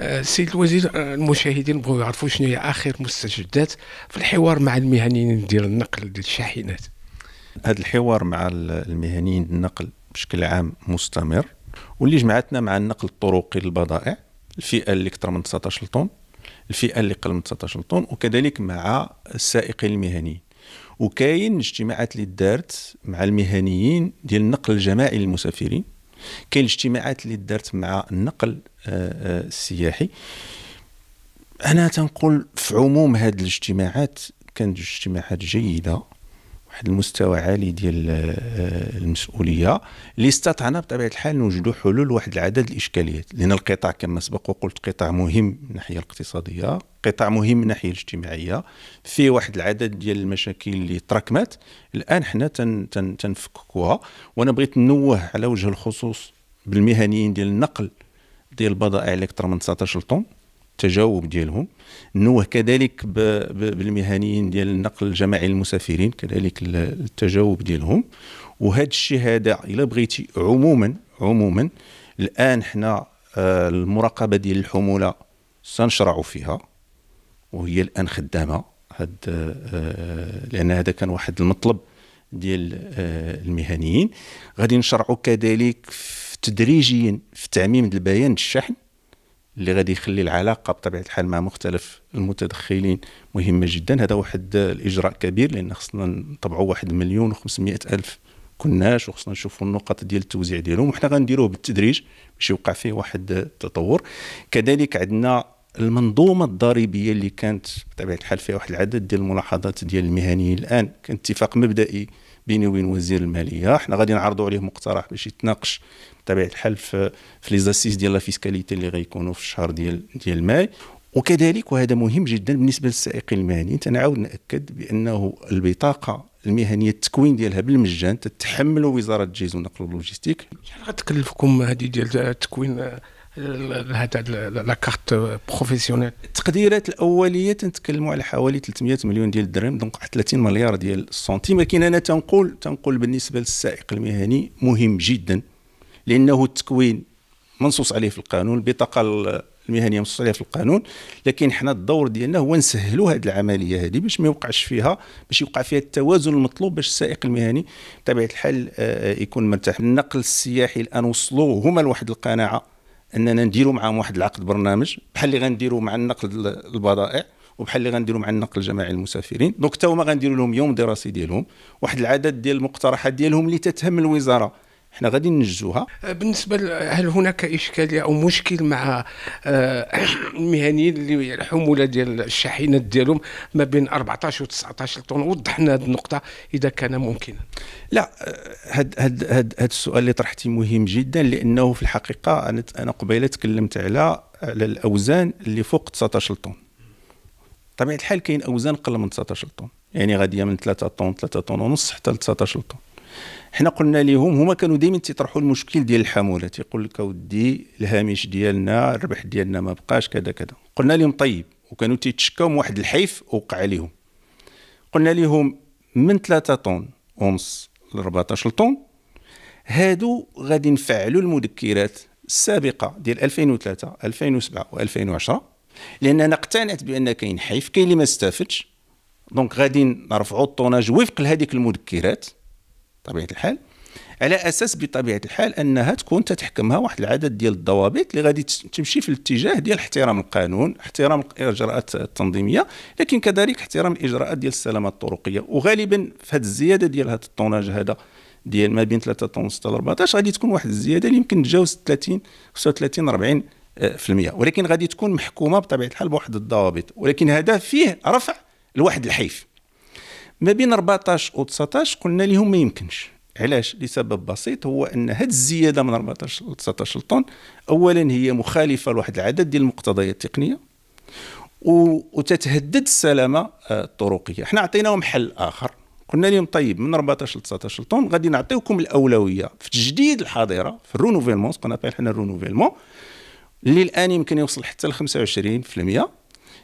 السيد آه، الوزير آه، المشاهدين بغوا يعرفوا شنو هي اخر مستجدات في الحوار مع المهنيين ديال النقل ديال الشاحنات هذا الحوار مع المهنيين النقل بشكل عام مستمر واللي جمعتنا مع النقل الطرقي للبضائع الفئه اللي اكثر من 19 طن الفئه اللي قل من 19 طن وكذلك مع السائقين المهنيين وكاين اجتماعات اللي دارت مع المهنيين ديال النقل الجماعي للمسافرين كاين اجتماعات اللي دارت مع النقل السياحي انا تنقول في عموم هذه الاجتماعات كانت اجتماعات جيده واحد المستوى عالي ديال آه، المسؤوليه اللي استطعنا بطبيعه الحال نوجدوا حلول لواحد العدد الاشكاليات لان القطاع كما سبق وقلت قطاع مهم من الناحيه الاقتصاديه قطاع مهم من الناحيه الاجتماعيه فيه واحد العدد ديال المشاكل اللي تراكمات الان حنا تن تن تنفككوها وانا بغيت نوه على وجه الخصوص بالمهنيين ديال النقل ديال البضائع اللي اكثر من 19 طن التجاوب ديالهم نوه كذلك بالمهنيين ديال النقل الجماعي للمسافرين كذلك التجاوب ديالهم وهذا الشيء هذا الا بغيتي عموما عموما الان حنا آه، المراقبه ديال الحموله سنشرعوا فيها وهي الان خدامه هاد آه، آه، لان هذا كان واحد المطلب ديال المهنيين غادي نشرعوا كذلك في تدريجيا في تعميم البيان الشحن اللي غادي يخلي العلاقه بطبيعه الحال مع مختلف المتدخلين مهمه جدا هذا واحد الاجراء كبير لان خصنا نطبعوا واحد مليون و500 الف كناش وخصنا نشوفوا النقط ديال التوزيع ديالهم وحنا غنديروه بالتدريج باش يوقع فيه واحد التطور كذلك عندنا المنظومه الضريبيه اللي كانت بطبيعه الحال فيها واحد العدد ديال الملاحظات ديال المهنيين الان كان اتفاق مبدئي بيني وبين وزير الماليه حنا غادي نعرضوا عليه مقترح باش يتناقش بطبيعه الحال في في لي زاسيس ديال لا فيسكاليتي اللي غيكونوا في الشهر ديال ديال ماي وكذلك وهذا مهم جدا بالنسبه للسائقين المهنيين تنعاود ناكد بانه البطاقه المهنيه التكوين ديالها بالمجان تتحمل وزاره الجيز والنقل واللوجيستيك شحال يعني غتكلفكم هذه ديال التكوين لا كارت بروفيسيونيل التقديرات الاوليه تنتكلموا على حوالي 300 مليون ديال الدرهم دونك 30 مليار ديال السنتيم لكن انا تنقول تنقول بالنسبه للسائق المهني مهم جدا لانه التكوين منصوص عليه في القانون البطاقه المهنيه منصوص عليها في القانون لكن حنا الدور ديالنا هو نسهلوا هذه العمليه هذه باش ما يوقعش فيها باش يوقع فيها التوازن المطلوب باش السائق المهني بطبيعه الحال آه، آه، يكون مرتاح النقل السياحي الان وصلوا هما لواحد القناعه اننا نديروا معهم واحد العقد برنامج بحال اللي غنديروا مع النقل البضائع وبحال اللي غنديروا مع النقل الجماعي المسافرين دونك تا هما غنديروا لهم يوم دراسي ديالهم واحد العدد ديال المقترحات ديالهم اللي تتهم الوزاره حنا غادي ننجزوها أه، بالنسبه هل هناك اشكاليه او مشكل مع أه، المهنيين اللي الحموله ديال الشاحنات ديالهم ما بين 14 و 19 طن وضح لنا هذه النقطه اذا كان ممكنا لا أه، هاد هاد هاد, هاد السؤال اللي طرحتي مهم جدا لانه في الحقيقه انا انا قبيله تكلمت على على الاوزان اللي فوق 19 طن طبيعه الحال كاين اوزان قل من 19 طن يعني غاديه من 3 طن 3 طن ونص حتى ل 19 طن حنا قلنا لهم هما كانوا دائما تيطرحوا المشكل ديال الحموله تيقول لك اودي الهامش ديالنا الربح ديالنا ما بقاش كذا كذا قلنا لهم طيب وكانوا تيتشكاو من واحد الحيف وقع عليهم قلنا لهم من 3 طن ونص ل 14 طن هادو غادي نفعلوا المذكرات السابقه ديال 2003 2007 و2010 لان انا اقتنعت بان كاين حيف كاين اللي ما استفدش دونك غادي نرفعوا الطوناج وفق لهذيك المذكرات بطبيعه الحال على اساس بطبيعه الحال انها تكون تتحكمها واحد العدد ديال الضوابط اللي غادي تمشي في الاتجاه ديال احترام القانون احترام الاجراءات التنظيميه لكن كذلك احترام الاجراءات ديال السلامه الطرقيه وغالبا في هذه الزياده ديال هذا الطوناج هذا ديال ما بين 3 ونص حتى 14 غادي تكون واحد الزياده اللي يمكن تتجاوز 30 35 40 في المية ولكن غادي تكون محكومه بطبيعه الحال بواحد الضوابط ولكن هذا فيه رفع لواحد الحيف ما بين 14 و 19 قلنا لهم ما يمكنش علاش لسبب بسيط هو ان هذه الزياده من 14 ل 19 طن اولا هي مخالفه لواحد العدد ديال المقتضيات التقنيه وتتهدد السلامه آه، الطرقيه حنا عطيناهم حل اخر قلنا لهم طيب من 14 ل 19 طن غادي نعطيوكم الاولويه في تجديد الحاضره في الرونوفيلمون قلنا حنا الرونوفيلمون اللي الان يمكن يوصل حتى ل 25%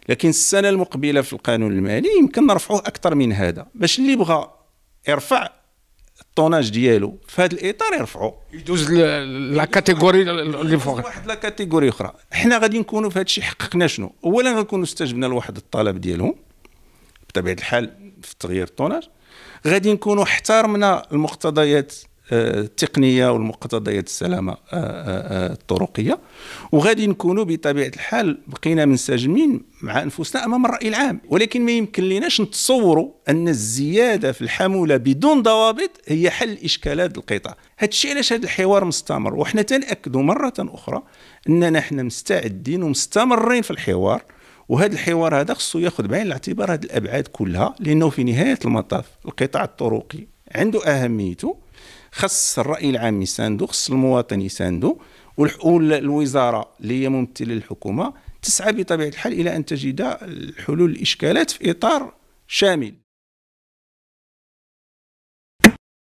لكن السنه المقبله في القانون المالي يمكن نرفعوه اكثر من هذا باش اللي بغى يرفع الطوناج ديالو في هذا الاطار يرفعوه يدوز لا كاتيجوري اللي فوق واحد لا كاتيجوري اخرى حنا غادي نكونوا في هذا الشيء حققنا شنو اولا غنكونوا استجبنا لواحد الطلب ديالهم بطبيعه الحال في تغيير الطوناج غادي نكونوا احترمنا المقتضيات التقنيه والمقتضيات السلامه آه، آه، آه، الطرقيه وغادي نكونوا بطبيعه الحال بقينا منسجمين مع انفسنا امام الراي العام ولكن ما يمكن لناش نتصوروا ان الزياده في الحموله بدون ضوابط هي حل اشكالات القطاع هذا الشيء علاش هذا الحوار مستمر وحنا تناكدوا مره اخرى اننا حنا مستعدين ومستمرين في الحوار وهذا الحوار هذا خصو ياخذ بعين الاعتبار هذه الابعاد كلها لانه في نهايه المطاف القطاع الطرقي عنده اهميته خص الراي العام يساندو خص المواطن يساندو والوزاره اللي هي ممثله للحكومه تسعى بطبيعه الحال الى ان تجد حلول الاشكالات في اطار شامل